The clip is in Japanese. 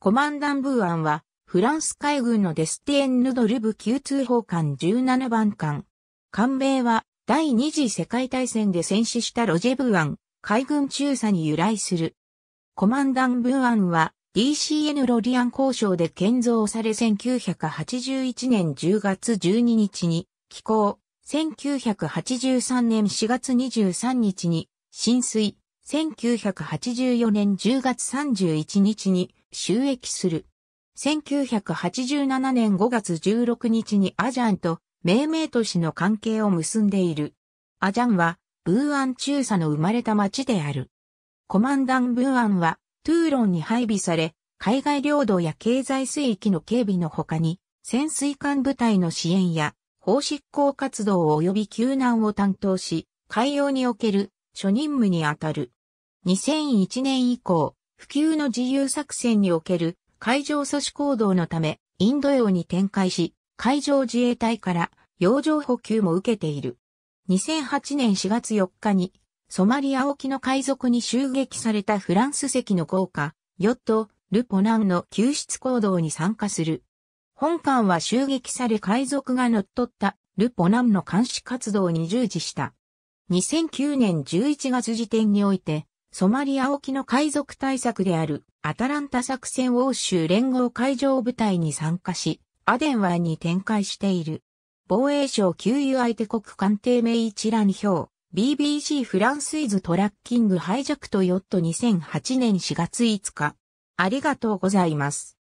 コマンダンブーアンは、フランス海軍のデスティエンヌ・ドルブ級通報艦17番艦。艦名は、第二次世界大戦で戦死したロジェブーアン、海軍中佐に由来する。コマンダンブーアンは、DCN ロリアン交渉で建造され1981年10月12日に寄港、1983年4月23日に浸水、1984年10月31日に収益する。1987年5月16日にアジャンと命名都市の関係を結んでいる。アジャンは、ブーアン中佐の生まれた町である。コマンダンブーアンは、トゥーロンに配備され、海外領土や経済水域の警備の他に、潜水艦部隊の支援や、法執行活動及び救難を担当し、海洋における諸任務にあたる。2001年以降、普及の自由作戦における海上阻止行動のため、インド洋に展開し、海上自衛隊から洋上補給も受けている。2008年4月4日に、ソマリア沖の海賊に襲撃されたフランス籍の豪華、ヨット、ルポナンの救出行動に参加する。本艦は襲撃され海賊が乗っ取ったルポナンの監視活動に従事した。2009年11月時点において、ソマリア沖の海賊対策であるアタランタ作戦欧州連合海上部隊に参加し、アデン湾に展開している。防衛省給油相手国艦艇名一覧表、BBC フランスイズトラッキングハイジャクトヨット2008年4月5日。ありがとうございます。